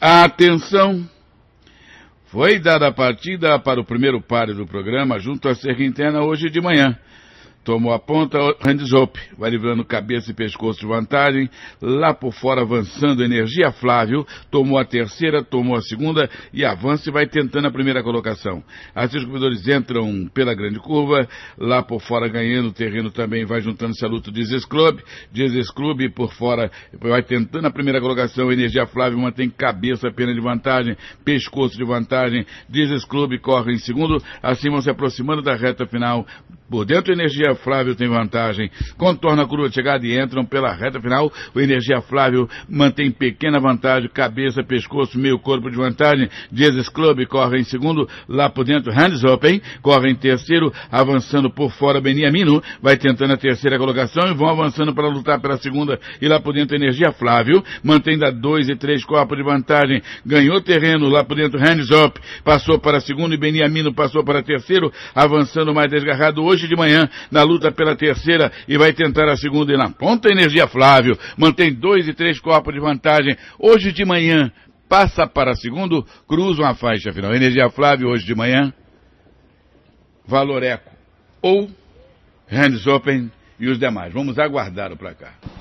A atenção foi dada a partida para o primeiro páreo do programa junto à Serra Interna hoje de manhã, Tomou a ponta, hands Jope, vai livrando cabeça e pescoço de vantagem. Lá por fora, avançando, Energia Flávio. Tomou a terceira, tomou a segunda e avança e vai tentando a primeira colocação. Assim os entram pela grande curva. Lá por fora, ganhando terreno também, vai juntando-se a luta do Dizes Club. Dizes Club por fora, vai tentando a primeira colocação. Energia Flávio mantém cabeça, pena de vantagem, pescoço de vantagem. Dizes Club corre em segundo. Assim vão se aproximando da reta final por dentro, Energia Flávio tem vantagem. Contorna a curva de chegada e entram pela reta final. O Energia Flávio mantém pequena vantagem. Cabeça, pescoço, meio corpo de vantagem. Jesus Club corre em segundo. Lá por dentro, Hands Open corre em terceiro. Avançando por fora, Beniamino vai tentando a terceira colocação e vão avançando para lutar pela segunda. E lá por dentro, Energia Flávio mantendo da dois e três corpos de vantagem. Ganhou terreno lá por dentro, Hands Up passou para segundo e Beniamino passou para terceiro. Avançando mais desgarrado hoje hoje de manhã na luta pela terceira e vai tentar a segunda. E na ponta, Energia Flávio mantém dois e três copos de vantagem. Hoje de manhã passa para segundo, cruza uma faixa final. Energia Flávio hoje de manhã, Valoreco ou Hands Open e os demais. Vamos aguardar o placar.